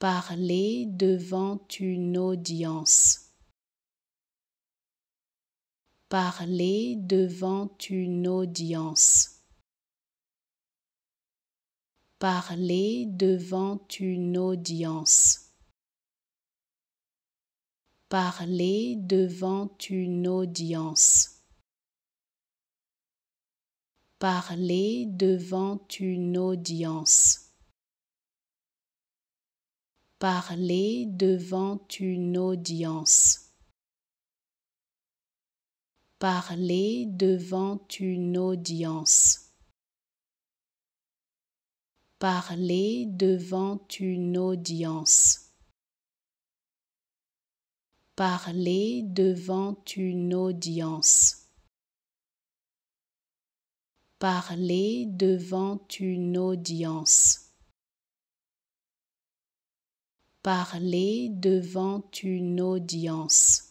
parler devant une audience. Parler devant une audience. Parler devant une audience. Parler devant une audience. Parler devant une audience parler devant une audience. Parler devant une audience. Parler devant une audience. Parler devant une audience. Parler devant une audience parler devant une audience.